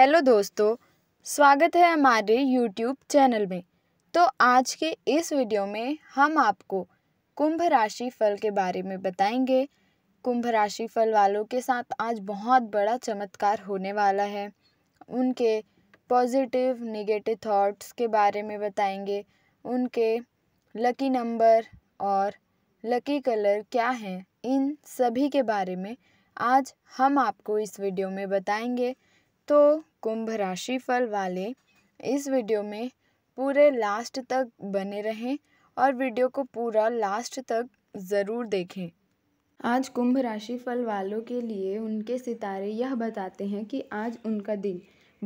hello दोस्तों स्वागत है हमारे यूट्यूब चैनल में तो आज के इस वीडियो में हम आपको कुंभ राशि फल के बारे में बताएंगे कुंभ राशि फल वालों के साथ आज बहुत बड़ा चमत्कार होने वाला है उनके पॉजिटिव नेगेटिव थॉट्स के बारे में बताएंगे उनके लकी नंबर और लकी कलर क्या हैं इन सभी के बारे में आज हम आपको इस वीडियो में बताएंगे तो कुंभ राशि फल वाले इस वीडियो में पूरे लास्ट तक बने रहें और वीडियो को पूरा लास्ट तक ज़रूर देखें आज कुंभ राशि फल वालों के लिए उनके सितारे यह बताते हैं कि आज उनका दिन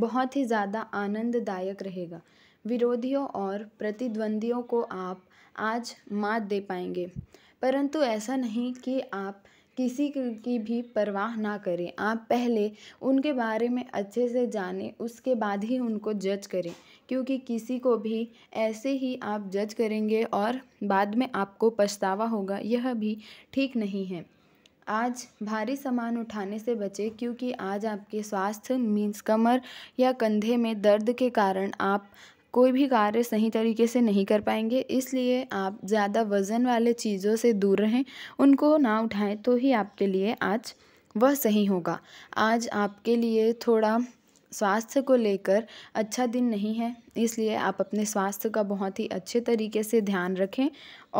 बहुत ही ज़्यादा आनंददायक रहेगा विरोधियों और प्रतिद्वंदियों को आप आज मात दे पाएंगे परंतु ऐसा नहीं कि आप किसी की भी परवाह ना करें आप पहले उनके बारे में अच्छे से जानें उसके बाद ही उनको जज करें क्योंकि किसी को भी ऐसे ही आप जज करेंगे और बाद में आपको पछतावा होगा यह भी ठीक नहीं है आज भारी सामान उठाने से बचें क्योंकि आज आपके स्वास्थ्य मीन्स कमर या कंधे में दर्द के कारण आप कोई भी कार्य सही तरीके से नहीं कर पाएंगे इसलिए आप ज़्यादा वज़न वाले चीज़ों से दूर रहें उनको ना उठाएं तो ही आपके लिए आज वह सही होगा आज आपके लिए थोड़ा स्वास्थ्य को लेकर अच्छा दिन नहीं है इसलिए आप अपने स्वास्थ्य का बहुत ही अच्छे तरीके से ध्यान रखें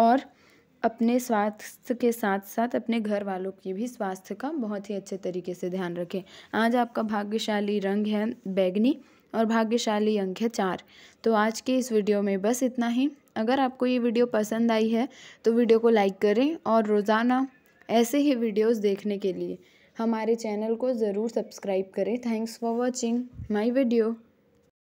और अपने स्वास्थ्य के साथ साथ अपने घर वालों की भी स्वास्थ्य का बहुत ही अच्छे तरीके से ध्यान रखें आज आपका भाग्यशाली रंग है बैगनी और भाग्यशाली अंक है चार तो आज के इस वीडियो में बस इतना ही अगर आपको ये वीडियो पसंद आई है तो वीडियो को लाइक करें और रोज़ाना ऐसे ही वीडियोस देखने के लिए हमारे चैनल को ज़रूर सब्सक्राइब करें thanks for watching my video